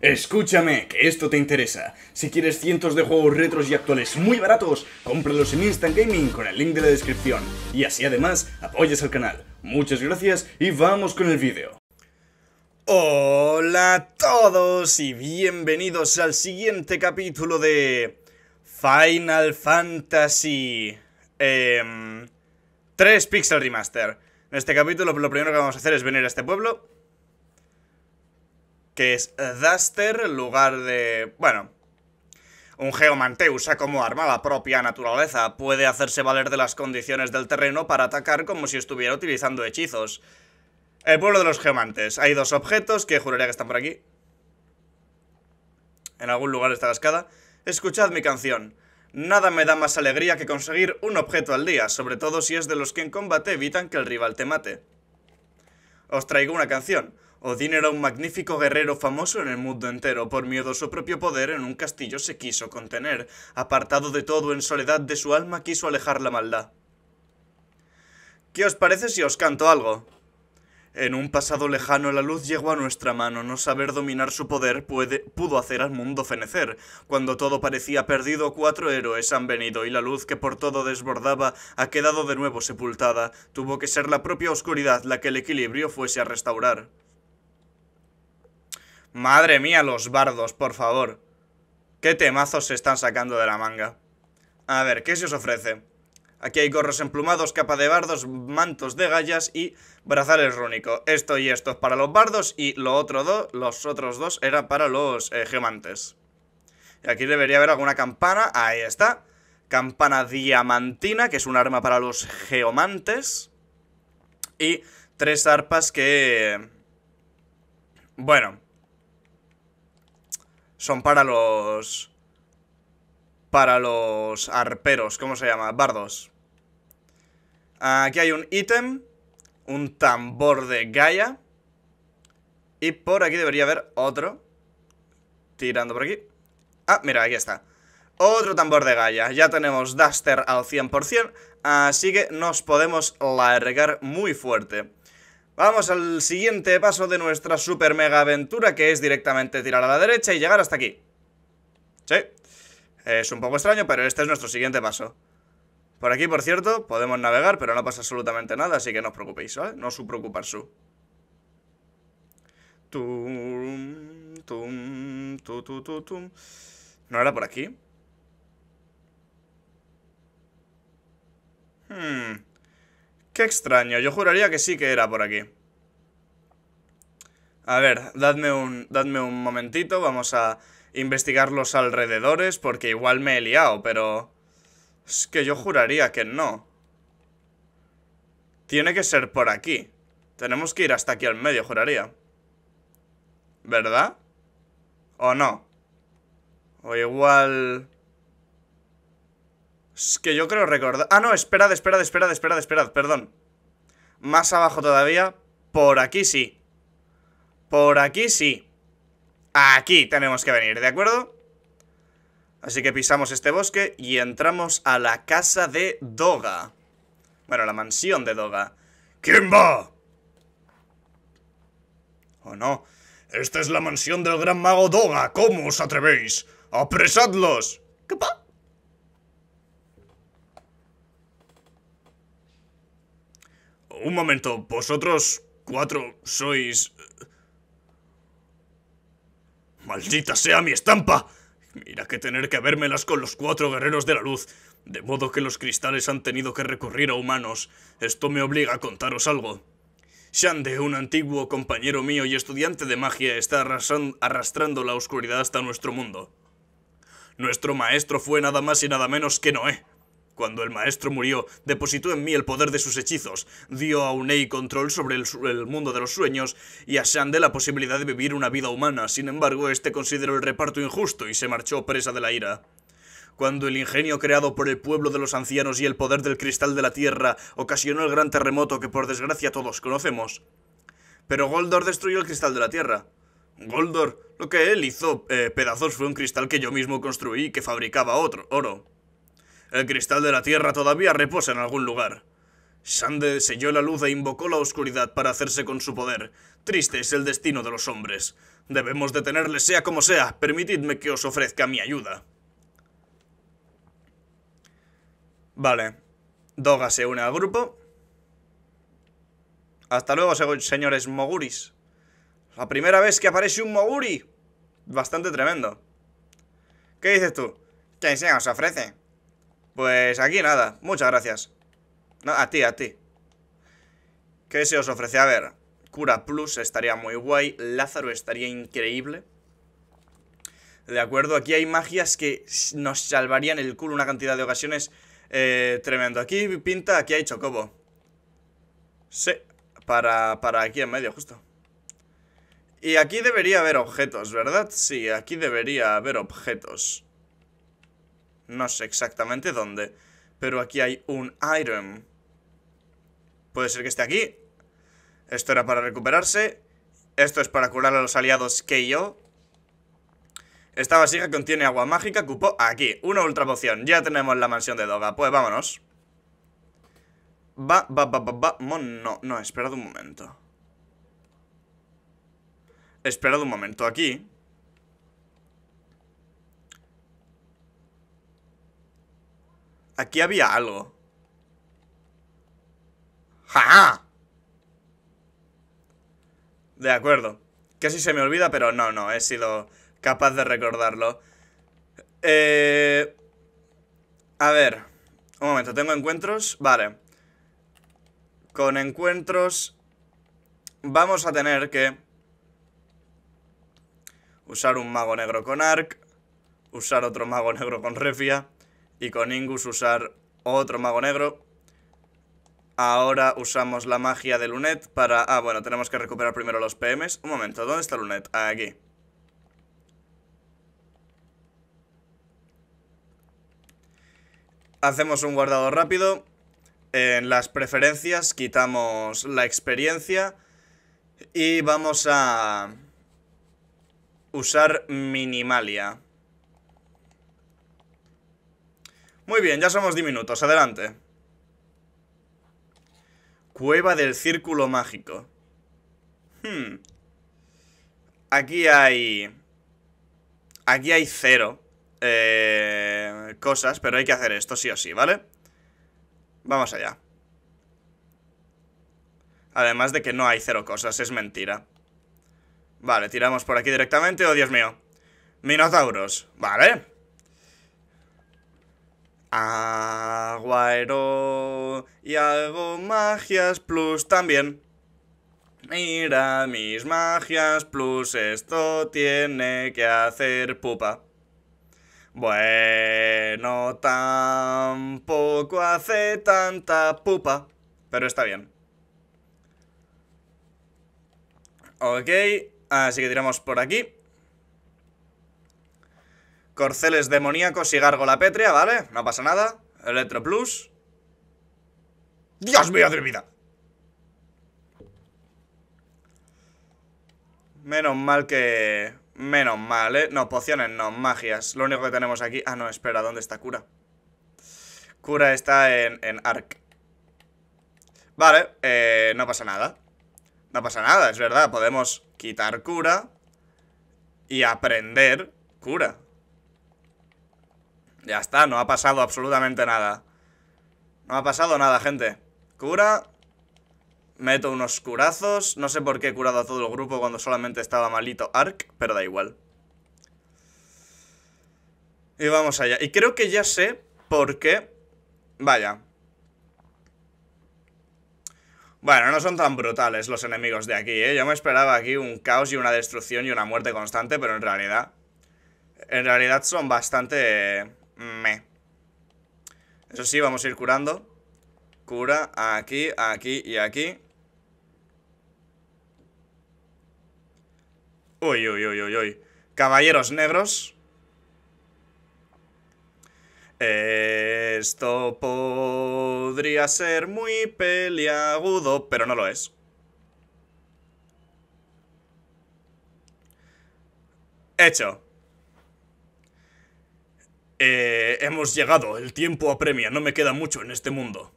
Escúchame, que esto te interesa. Si quieres cientos de juegos retros y actuales muy baratos, cómpralos en Instant Gaming con el link de la descripción. Y así además apoyas al canal. Muchas gracias y vamos con el vídeo. Hola a todos y bienvenidos al siguiente capítulo de Final Fantasy 3 em, Pixel Remaster. En este capítulo lo primero que vamos a hacer es venir a este pueblo que es Duster, lugar de... bueno... Un geomante usa como arma la propia naturaleza, puede hacerse valer de las condiciones del terreno para atacar como si estuviera utilizando hechizos. El pueblo de los geomantes. Hay dos objetos que juraría que están por aquí. En algún lugar está la escada. Escuchad mi canción. Nada me da más alegría que conseguir un objeto al día, sobre todo si es de los que en combate evitan que el rival te mate. Os traigo una canción. Odín era un magnífico guerrero famoso en el mundo entero. Por miedo a su propio poder, en un castillo se quiso contener. Apartado de todo, en soledad de su alma, quiso alejar la maldad. ¿Qué os parece si os canto algo? En un pasado lejano la luz llegó a nuestra mano, no saber dominar su poder puede, pudo hacer al mundo fenecer. Cuando todo parecía perdido, cuatro héroes han venido y la luz que por todo desbordaba ha quedado de nuevo sepultada. Tuvo que ser la propia oscuridad la que el equilibrio fuese a restaurar. Madre mía, los bardos, por favor. ¿Qué temazos se están sacando de la manga? A ver, ¿qué se os ofrece? Aquí hay gorros emplumados, capa de bardos, mantos de gallas y brazales rúnico. Esto y esto es para los bardos y lo otro dos los otros dos era para los eh, geomantes. Y aquí debería haber alguna campana, ahí está. Campana diamantina, que es un arma para los geomantes. Y tres arpas que... Bueno, son para los... Para los arperos, ¿cómo se llama? Bardos. Aquí hay un ítem, un tambor de Gaia. Y por aquí debería haber otro. Tirando por aquí. Ah, mira, aquí está. Otro tambor de Gaia. Ya tenemos Duster al 100%, así que nos podemos largar muy fuerte. Vamos al siguiente paso de nuestra super mega aventura, que es directamente tirar a la derecha y llegar hasta aquí. Sí, es un poco extraño, pero este es nuestro siguiente paso. Por aquí, por cierto, podemos navegar, pero no pasa absolutamente nada, así que no os preocupéis, ¿vale? No os preocupar su. Tum, tum, ¿No era por aquí? Hmm... Qué extraño, yo juraría que sí que era por aquí. A ver, dadme un, un momentito, vamos a investigar los alrededores, porque igual me he liado, pero... Es que yo juraría que no. Tiene que ser por aquí. Tenemos que ir hasta aquí al medio, juraría. ¿Verdad? ¿O no? O igual... Que yo creo recordar... Ah, no, esperad, esperad, esperad, esperad, esperad, perdón. Más abajo todavía. Por aquí sí. Por aquí sí. Aquí tenemos que venir, ¿de acuerdo? Así que pisamos este bosque y entramos a la casa de Doga. Bueno, la mansión de Doga. ¿Quién va? Oh, no. Esta es la mansión del gran mago Doga. ¿Cómo os atrevéis? ¡Apresadlos! ¿Qué pasa? Un momento, vosotros cuatro sois... Eh, ¡Maldita sea mi estampa! Mira que tener que habérmelas con los cuatro guerreros de la luz, de modo que los cristales han tenido que recurrir a humanos. Esto me obliga a contaros algo. Shande, un antiguo compañero mío y estudiante de magia, está arrastrando la oscuridad hasta nuestro mundo. Nuestro maestro fue nada más y nada menos que Noé, cuando el maestro murió, depositó en mí el poder de sus hechizos, dio a Unei control sobre el, mundo de los sueños y a Shande la posibilidad de vivir una vida humana. Sin embargo, este consideró el reparto injusto y se marchó presa de la ira. Cuando el ingenio creado por el pueblo de los ancianos y el poder del cristal de la tierra ocasionó el gran terremoto que por desgracia todos conocemos. Pero Goldor destruyó el cristal de la tierra. Goldor, lo que él hizo eh, pedazos fue un cristal que yo mismo construí y que fabricaba otro, oro. El cristal de la tierra todavía reposa en algún lugar. Sande selló la luz e invocó la oscuridad para hacerse con su poder. Triste es el destino de los hombres. Debemos detenerles sea como sea. Permitidme que os ofrezca mi ayuda. Vale. Doga se une al grupo. Hasta luego, señores moguris. La primera vez que aparece un moguri. Bastante tremendo. ¿Qué dices tú? ¿Qué se os ofrece? Pues aquí nada, muchas gracias. No, a ti, a ti. ¿Qué se os ofrece? A ver, cura plus estaría muy guay, Lázaro estaría increíble. De acuerdo, aquí hay magias que nos salvarían el culo una cantidad de ocasiones eh, tremendo. Aquí pinta, aquí hay chocobo. Sí, para, para aquí en medio, justo. Y aquí debería haber objetos, ¿verdad? Sí, aquí debería haber objetos no sé exactamente dónde, pero aquí hay un item. Puede ser que esté aquí. Esto era para recuperarse. Esto es para curar a los aliados que yo. Esta vasija contiene agua mágica, cupo aquí. Una ultra poción. Ya tenemos la mansión de Doga. Pues vámonos. Va, va, va, va, va. no, no, esperad un momento. Esperad un momento. Aquí Aquí había algo. ¡Ja! De acuerdo. Casi se me olvida, pero no, no, he sido capaz de recordarlo. Eh... A ver. Un momento, ¿tengo encuentros? Vale. Con encuentros vamos a tener que usar un mago negro con Arc, usar otro mago negro con Refia. Y con Ingus usar otro mago negro. Ahora usamos la magia de Lunet para... Ah, bueno, tenemos que recuperar primero los PMs. Un momento, ¿dónde está Lunet? Aquí. Hacemos un guardado rápido. En las preferencias quitamos la experiencia. Y vamos a usar Minimalia. Muy bien, ya somos diminutos, adelante. Cueva del Círculo Mágico. Hmm. Aquí hay... Aquí hay cero eh, cosas, pero hay que hacer esto sí o sí, ¿vale? Vamos allá. Además de que no hay cero cosas, es mentira. Vale, tiramos por aquí directamente. ¡Oh, Dios mío! Minotauros. Vale. Aguaero y hago magias plus también. Mira mis magias plus, esto tiene que hacer pupa. Bueno, tampoco hace tanta pupa, pero está bien. Ok, así que tiramos por aquí. Corceles demoníacos y la petria, ¿vale? No pasa nada. Electro Plus. ¡Dios mío de vida! Menos mal que... Menos mal, ¿eh? No, pociones no, magias. Lo único que tenemos aquí... Ah, no, espera, ¿dónde está cura? Cura está en, en Ark. Vale, eh, no pasa nada. No pasa nada, es verdad. Podemos quitar cura y aprender cura. Ya está, no ha pasado absolutamente nada. No ha pasado nada, gente. Cura. Meto unos curazos. No sé por qué he curado a todo el grupo cuando solamente estaba malito Ark, pero da igual. Y vamos allá. Y creo que ya sé por qué... Vaya. Bueno, no son tan brutales los enemigos de aquí, ¿eh? Yo me esperaba aquí un caos y una destrucción y una muerte constante, pero en realidad... En realidad son bastante me. Eso sí, vamos a ir curando. Cura aquí, aquí y aquí. Uy, uy, uy, uy, uy. Caballeros negros. Esto podría ser muy peliagudo, pero no lo es. Hecho. Eh, hemos llegado, el tiempo apremia, no me queda mucho en este mundo.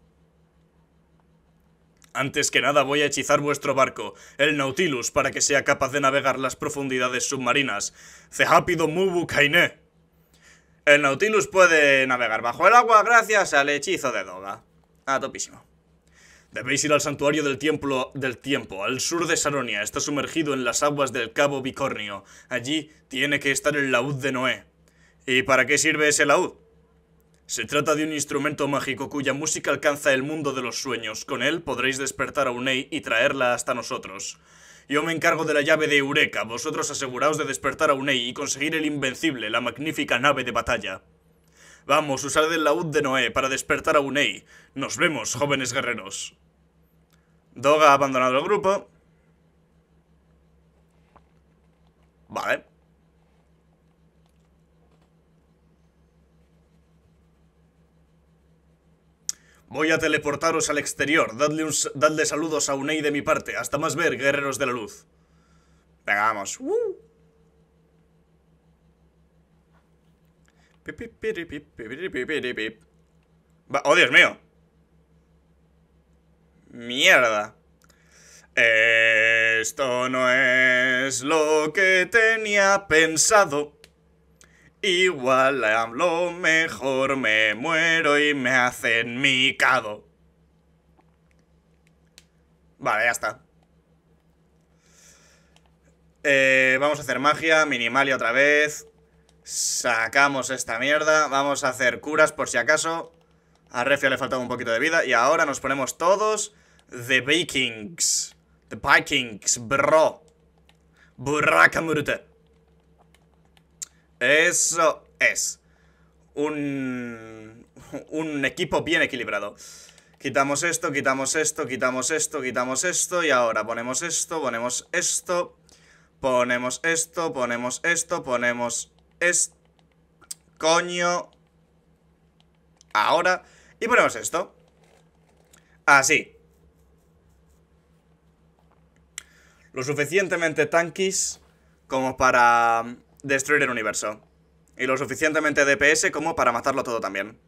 Antes que nada voy a hechizar vuestro barco, el Nautilus, para que sea capaz de navegar las profundidades submarinas. Cehápido Mubu Kainé. El Nautilus puede navegar bajo el agua gracias al hechizo de Doga. ah, topísimo. Debéis ir al santuario del templo del tiempo, al sur de Saronia. Está sumergido en las aguas del Cabo Bicornio. Allí tiene que estar el laúd de Noé. ¿Y para qué sirve ese laúd? Se trata de un instrumento mágico cuya música alcanza el mundo de los sueños. Con él podréis despertar a Unei y traerla hasta nosotros. Yo me encargo de la llave de Eureka. Vosotros aseguraos de despertar a Unei y conseguir el Invencible, la magnífica nave de batalla. Vamos, usad el laúd de Noé para despertar a Unei. Nos vemos, jóvenes guerreros. Doga ha abandonado el grupo. Vale. Voy a teleportaros al exterior. Dadle, saludos a Unei de mi parte. Hasta más ver, guerreros de la luz. Venga, vamos. ¡Oh, Dios mío! ¡Mierda! Esto no es lo que tenía pensado. Igual a lo mejor me muero y me hacen micado. Vale, ya está. Eh, vamos a hacer magia, minimalia otra vez. Sacamos esta mierda. Vamos a hacer curas por si acaso. A Refia le faltaba un poquito de vida. Y ahora nos ponemos todos The Vikings. The Vikings, bro. murute. Eso es. Un, un equipo bien equilibrado. Quitamos esto, quitamos esto, quitamos esto, quitamos esto. Y ahora ponemos esto, ponemos esto. Ponemos esto, ponemos esto, ponemos esto. Coño. Ahora. Y ponemos esto. Así. Lo suficientemente tanquis como para destruir el universo. Y lo suficientemente DPS como para matarlo todo también.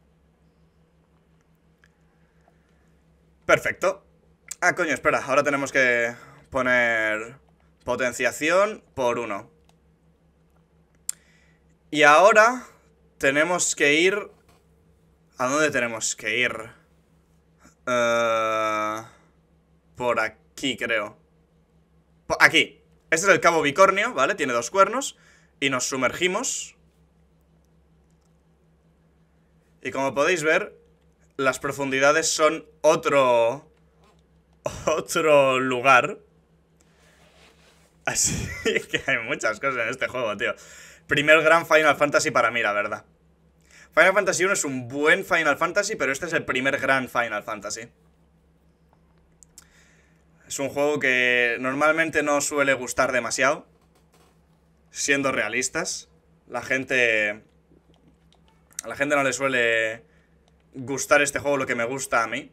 Perfecto. Ah, coño, espera. Ahora tenemos que poner potenciación por uno. Y ahora tenemos que ir... ¿A dónde tenemos que ir? Eh, por aquí, creo. Aquí. Este es el cabo bicornio, ¿vale? Tiene dos cuernos y nos sumergimos. Y como podéis ver, las profundidades son otro... Otro lugar. Así que hay muchas cosas en este juego, tío. Primer gran Final Fantasy para mí, la verdad. Final Fantasy 1 es un buen Final Fantasy, pero este es el primer gran Final Fantasy. Es un juego que normalmente no suele gustar demasiado siendo realistas, la gente... A la gente no le suele gustar este juego lo que me gusta a mí.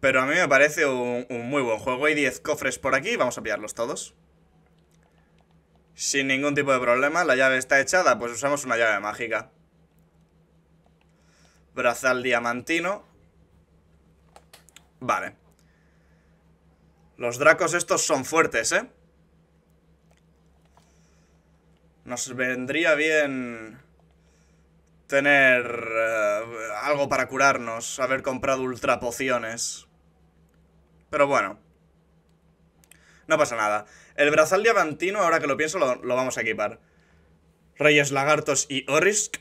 Pero a mí me parece un, muy buen juego. Hay 10 cofres por aquí, vamos a pillarlos todos. Sin ningún tipo de problema, la llave está echada, pues usamos una llave mágica. Brazal diamantino. Vale. Los dracos estos son fuertes, ¿eh? Nos vendría bien tener eh, algo para curarnos, haber comprado ultra pociones. Pero bueno. No pasa nada. El brazal diamantino, ahora que lo pienso, lo, vamos a equipar. Reyes, lagartos y Orisk.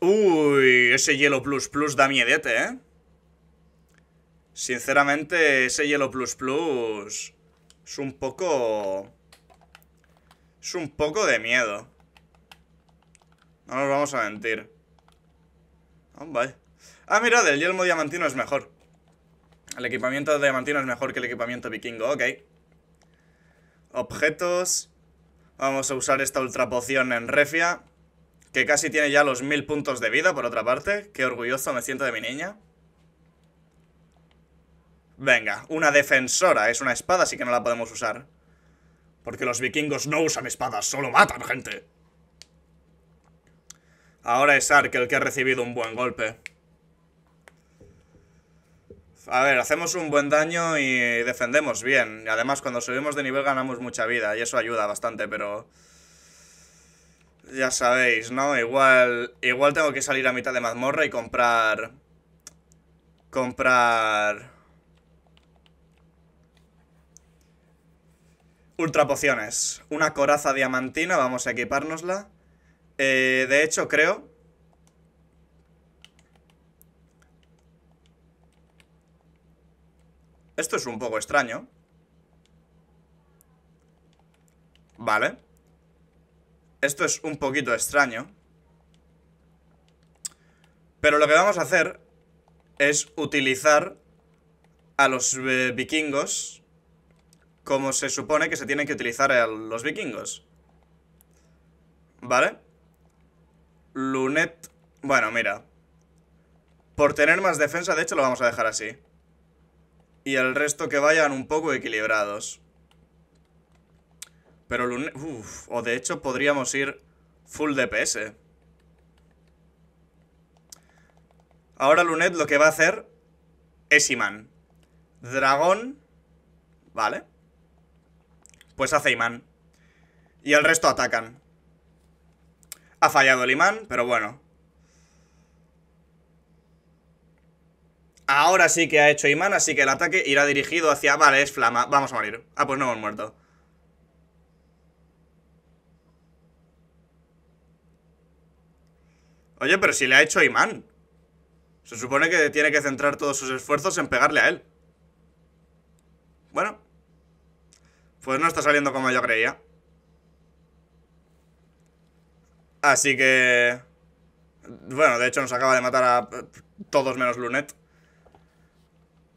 Uy, ese hielo plus plus da miedete, ¿eh? Sinceramente, ese hielo plus plus es un poco... Es un poco de miedo. No nos vamos a mentir. Oh, Ah, mirad, el yelmo diamantino es mejor. El equipamiento diamantino es mejor que el equipamiento vikingo, ok. Objetos. Vamos a usar esta ultra poción en Refia. Que casi tiene ya los mil puntos de vida, por otra parte. Qué orgulloso me siento de mi niña. Venga, una defensora. Es una espada, así que no la podemos usar. Porque los vikingos no usan espadas, solo matan gente. Ahora es Ark el que ha recibido un buen golpe. A ver, hacemos un buen daño y defendemos bien. Y Además, cuando subimos de nivel ganamos mucha vida y eso ayuda bastante, pero... Ya sabéis, ¿no? Igual, igual tengo que salir a mitad de mazmorra y comprar... Comprar... Ultra pociones. Una coraza diamantina, vamos a equipárnosla. Eh, de hecho, creo... Esto es un poco extraño. Vale. Esto es un poquito extraño. Pero lo que vamos a hacer es utilizar a los eh, vikingos como se supone que se tienen que utilizar a los vikingos. ¿Vale? Lunet. Bueno, mira. Por tener más defensa, de hecho, lo vamos a dejar así. Y el resto que vayan un poco equilibrados. Pero Lunet... Uf, o de hecho podríamos ir full DPS. Ahora Lunet lo que va a hacer es imán. Dragón. Vale. Pues hace imán. Y el resto atacan. Ha fallado el imán, pero bueno. Ahora sí que ha hecho imán, así que el ataque irá dirigido hacia... Vale, es flama. Vamos a morir. Ah, pues no hemos muerto. Oye, pero si le ha hecho imán. Se supone que tiene que centrar todos sus esfuerzos en pegarle a él. Bueno. Pues no está saliendo como yo creía. Así que... Bueno, de hecho nos acaba de matar a eh, todos menos Lunet.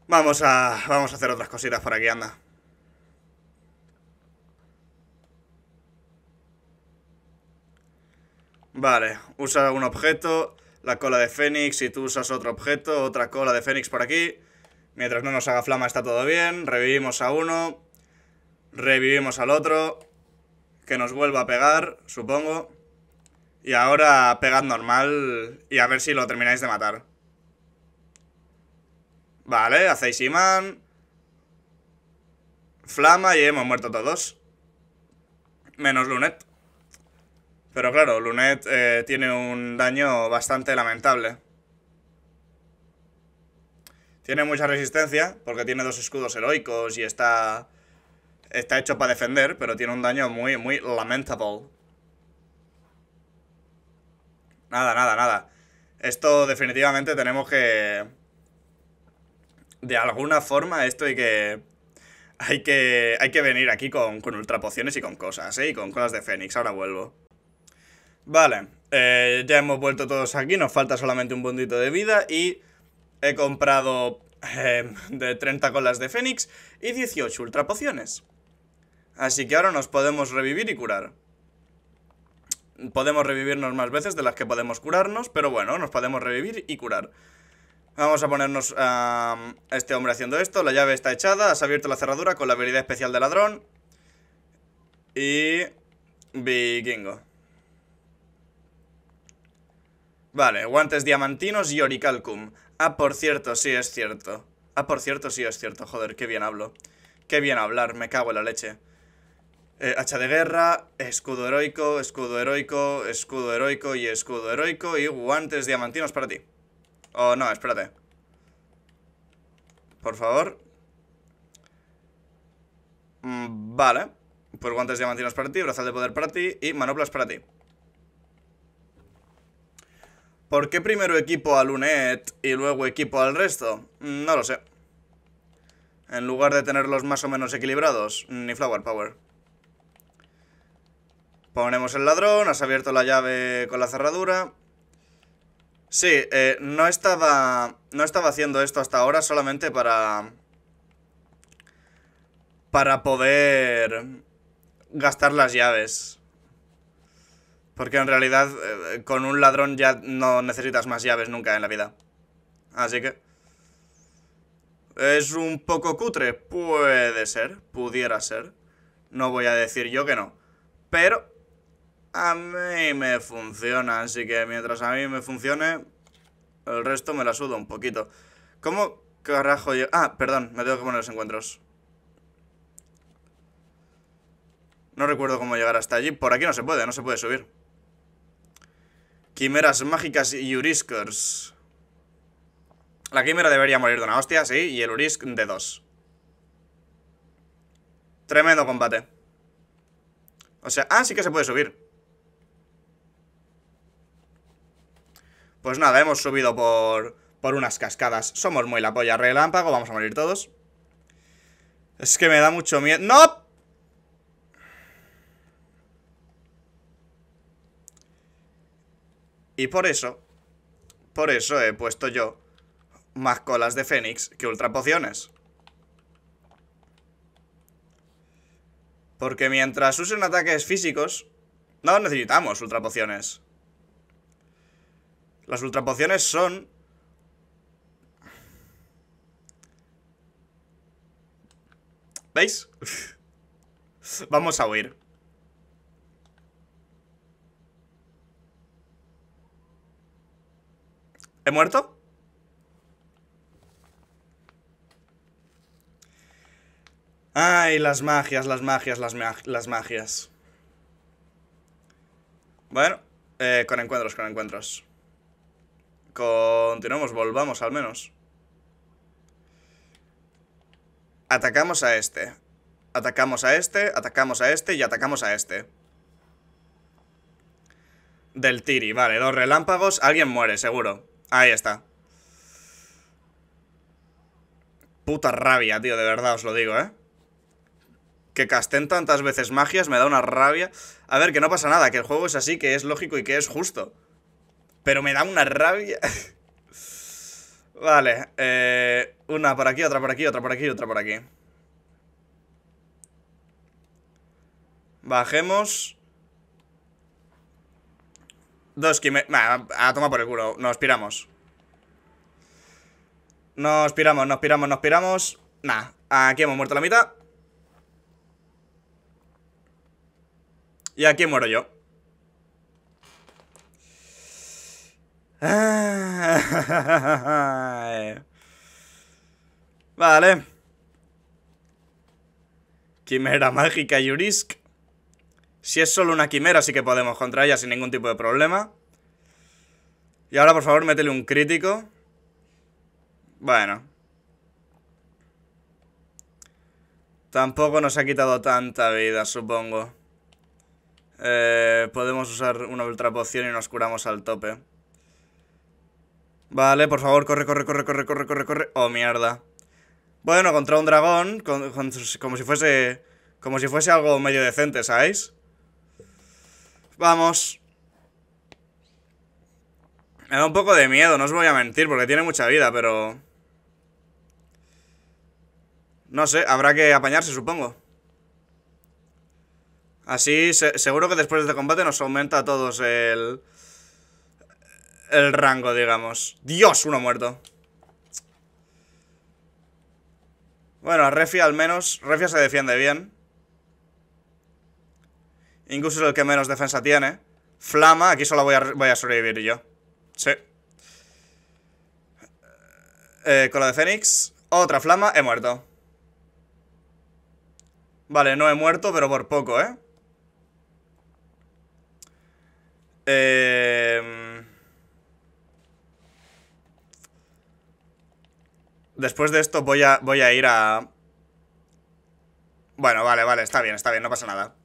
Vamos a, vamos a hacer otras cositas por aquí, anda. Vale, usa un objeto, la cola de Fénix y tú usas otro objeto, otra cola de Fénix por aquí. Mientras no nos haga flama está todo bien. Revivimos a uno, revivimos al otro, que nos vuelva a pegar, supongo. Y ahora pegad normal y a ver si lo termináis de matar. Vale, hacéis imán. Flama y hemos muerto todos. Menos Lunet. Pero claro, Lunet eh, tiene un daño bastante lamentable. Tiene mucha resistencia porque tiene dos escudos heroicos y está... Está hecho para defender, pero tiene un daño muy, muy lamentable. Nada, nada, nada. Esto definitivamente tenemos que... De alguna forma esto hay que... Hay que, hay que venir aquí con, con ultrapociones y con cosas, ¿eh? Y con cosas de Fénix, ahora vuelvo. Vale, eh, ya hemos vuelto todos aquí, nos falta solamente un bondito de vida y he comprado eh, de 30 colas de Fénix y 18 ultrapociones. Así que ahora nos podemos revivir y curar. Podemos revivirnos más veces de las que podemos curarnos, pero bueno, nos podemos revivir y curar. Vamos a ponernos a este hombre haciendo esto. La llave está echada, has abierto la cerradura con la habilidad especial de ladrón. Y... Vikingo. Vale, guantes diamantinos y oricalcum. Ah, por cierto, sí es cierto. Ah, por cierto, sí es cierto. Joder, qué bien hablo. Qué bien hablar, me cago en la leche. Eh, hacha de guerra, escudo heroico, escudo heroico, escudo heroico y escudo heroico y guantes diamantinos para ti. Oh, no, espérate. Por favor. Mm, vale. Pues guantes diamantinos para ti, brazal de poder para ti y manoplas para ti. ¿Por qué primero equipo a Lunet y luego equipo al resto? Mm, no lo sé. En lugar de tenerlos más o menos equilibrados, ni Flower Power. Ponemos el ladrón, has abierto la llave con la cerradura. Sí, eh, no estaba. No estaba haciendo esto hasta ahora solamente para. Para poder gastar las llaves. Porque en realidad eh, con un ladrón ya no necesitas más llaves nunca en la vida. Así que... ¿Es un poco cutre? Puede ser, pudiera ser. No voy a decir yo que no. Pero a mí me funciona, así que mientras a mí me funcione, el resto me la suda un poquito. ¿Cómo carajo yo...? Ah, perdón, me tengo que poner los encuentros. No recuerdo cómo llegar hasta allí. Por aquí no se puede, no se puede subir. Quimeras mágicas y Uriskers. La quimera debería morir de una hostia, sí, y el Urisk de dos. Tremendo combate. O sea, ah, sí que se puede subir. Pues nada, hemos subido por, por unas cascadas. Somos muy la polla relámpago, vamos a morir todos. Es que me da mucho miedo. ¡No! Y por eso, por eso he puesto yo más colas de Fénix que ultra pociones. Porque mientras usen ataques físicos, no necesitamos ultra pociones. Las ultrapociones son... ¿Veis? Vamos a huir. ¿He muerto? Ay, las magias, las magias, las, las magias. Bueno, eh, con encuentros, con encuentros. Continuamos, volvamos al menos. Atacamos a este. Atacamos a este, atacamos a este y atacamos a este. Del Tiri, vale, dos relámpagos, alguien muere, seguro. Ahí está. Puta rabia, tío, de verdad os lo digo, ¿eh? Que casten tantas veces magias me da una rabia. A ver, que no pasa nada, que el juego es así, que es lógico y que es justo. Pero me da una rabia. vale, eh, una por aquí, otra por aquí, otra por aquí, otra por aquí. Bajemos. Dos que me... a tomar por el culo. Nos piramos. Nos piramos, nos piramos, nos piramos. nada aquí hemos muerto la mitad. Y aquí muero yo. Ah. Vale. Quimera mágica Yurisk. Si es solo una quimera, sí que podemos contra ella sin ningún tipo de problema. Y ahora, por favor, métele un crítico. Bueno. Tampoco nos ha quitado tanta vida, supongo. Eh, podemos usar una ultra poción y nos curamos al tope. Vale, por favor, corre, corre, corre, corre, corre, corre, corre. Oh, mierda. Bueno, contra un dragón, como si fuese... Como si fuese algo medio decente, ¿sabéis? Vamos. Me da un poco de miedo, no os voy a mentir, porque tiene mucha vida, pero... No sé, habrá que apañarse, supongo. Así, seguro que después de este combate nos aumenta a todos el el rango, digamos. Dios, uno muerto. Bueno, a Refia al menos. Refia se defiende bien. Incluso es el que menos defensa tiene. Flama, aquí solo voy a, voy a sobrevivir yo. Sí. Eh, la de Fénix. Otra flama, he muerto. Vale, no he muerto, pero por poco, ¿eh? Eh... Después de esto voy a, voy a ir a... Bueno, vale, vale, está bien, está bien, no pasa nada.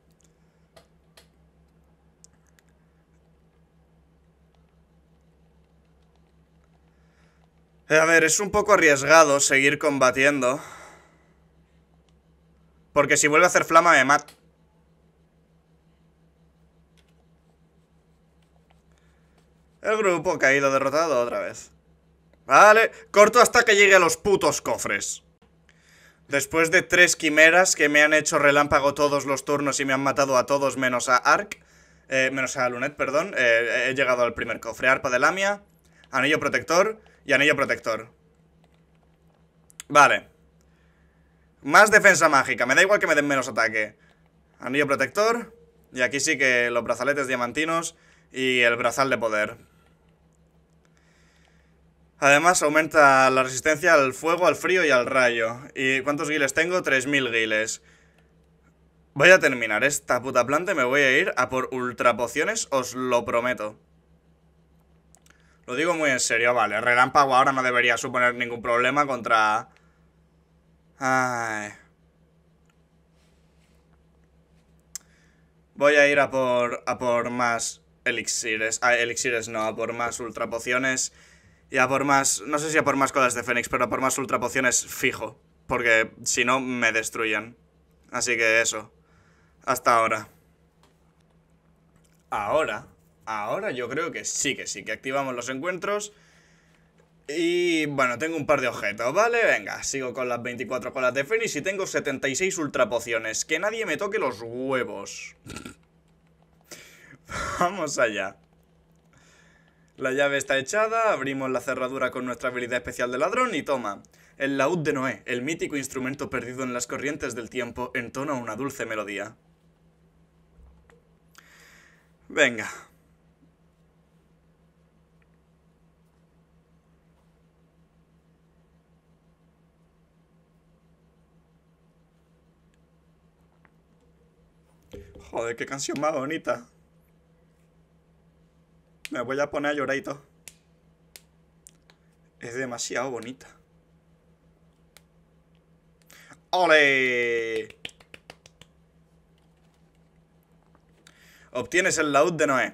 Eh, a ver, es un poco arriesgado seguir combatiendo. Porque si vuelve a hacer flama me mata. El grupo caído derrotado otra vez. Vale, corto hasta que llegue a los putos cofres. Después de tres quimeras que me han hecho relámpago todos los turnos y me han matado a todos menos a Ark, eh, menos a Lunet, perdón, eh, he llegado al primer cofre. Arpa de Lamia, anillo protector y anillo protector. Vale. Más defensa mágica, me da igual que me den menos ataque. Anillo protector, y aquí sí que los brazaletes diamantinos y el brazal de poder. Además aumenta la resistencia al fuego, al frío y al rayo. ¿Y cuántos guiles tengo? 3000 guiles. Voy a terminar esta puta planta y me voy a ir a por ultra pociones, os lo prometo. Lo digo muy en serio, vale. Relámpago ahora no debería suponer ningún problema contra... Ay... Voy a ir a por, a por más elixires. Ah, elixires no, a por más ultra pociones. Y a por más, no sé si a por más colas de Fénix, pero a por más ultra pociones fijo. Porque si no, me destruyen. Así que eso. Hasta ahora. Ahora, ahora yo creo que sí que sí, que activamos los encuentros. Y bueno, tengo un par de objetos, ¿vale? Venga, sigo con las 24 colas de Fénix y tengo 76 ultra pociones. Que nadie me toque los huevos. Vamos allá. La llave está echada, abrimos la cerradura con nuestra habilidad especial de ladrón y toma. El laúd de Noé, el mítico instrumento perdido en las corrientes del tiempo, entona una dulce melodía. Venga. Joder, qué canción más bonita. Me voy a poner a Es demasiado bonita. ¡Ole! Obtienes el laúd de Noé.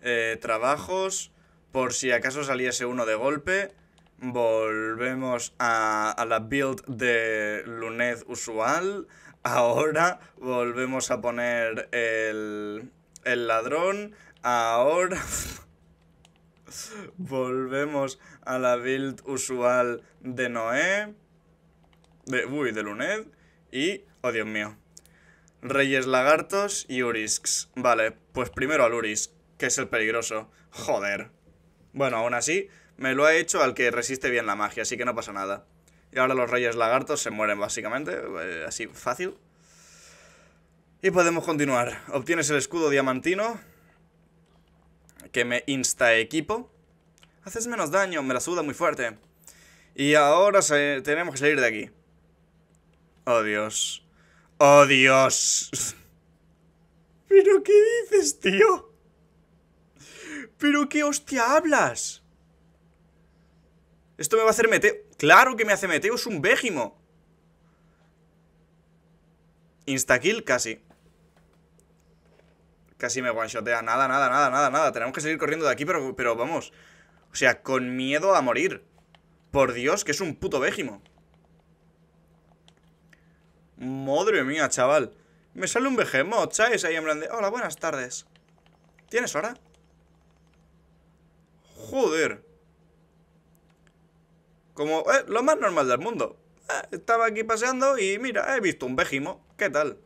Eh, trabajos. Por si acaso saliese uno de golpe. Volvemos a, la build de lunes usual. Ahora volvemos a poner el, el ladrón. Ahora volvemos a la build usual de Noé. De, uy, de Luned. Y, oh Dios mío. Reyes Lagartos y Urisks. Vale, pues primero al Urisk, que es el peligroso. Joder. Bueno, aún así, me lo ha hecho al que resiste bien la magia, así que no pasa nada. Y ahora los reyes lagartos se mueren básicamente, eh, así fácil. Y podemos continuar. Obtienes el escudo diamantino, que me insta equipo. Haces menos daño, me la suda muy fuerte. Y ahora tenemos que salir de aquí. Oh Dios. Oh Dios. ¿Pero qué dices, tío? ¿Pero qué hostia hablas? Esto me va a hacer meteo. ¡Claro que me hace meteo! ¡Es un Bégimo! Instakill casi. Casi me one-shotea. Nada, nada, nada, nada, nada. Tenemos que seguir corriendo de aquí, pero, pero vamos. O sea, con miedo a morir. Por Dios, que es un puto Bégimo. Madre mía, chaval. Me sale un vejemo, ¿sabes? Ahí en Hola, buenas tardes. ¿Tienes hora? Joder. Como, eh, lo más normal del mundo. Eh, estaba aquí paseando y mira, he visto un vejimo. ¿Qué tal?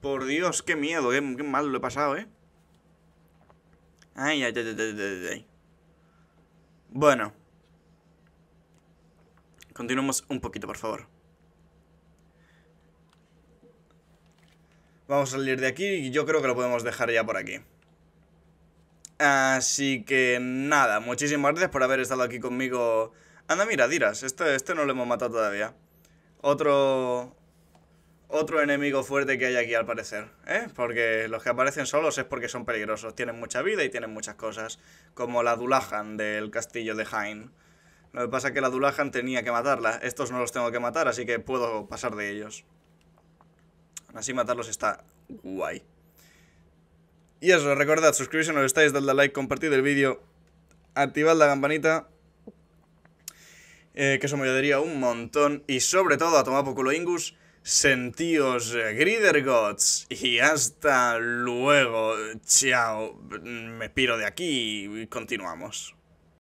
Por Dios, qué miedo, qué, qué mal lo he pasado, ¿eh? Ay, ay, ay, ay, ay. Bueno. Continuemos un poquito, por favor. Vamos a salir de aquí y yo creo que lo podemos dejar ya por aquí. Así que nada, muchísimas gracias por haber estado aquí conmigo. Anda, mira, dirás, este, este no lo hemos matado todavía. Otro... Otro enemigo fuerte que hay aquí al parecer, ¿eh? Porque los que aparecen solos es porque son peligrosos, tienen mucha vida y tienen muchas cosas, como la Dulahan del castillo de Hain. Lo que pasa es que la Dulahan tenía que matarla, estos no los tengo que matar, así que puedo pasar de ellos. Así matarlos está guay. Y eso, recordad, suscribirse si no lo estáis, dadle a like, compartid el vídeo, activad la campanita, eh, que eso me ayudaría un montón. Y sobre todo, a tomar poco lo ingus, sentíos eh, Gods Y hasta luego, chao, me piro de aquí y continuamos.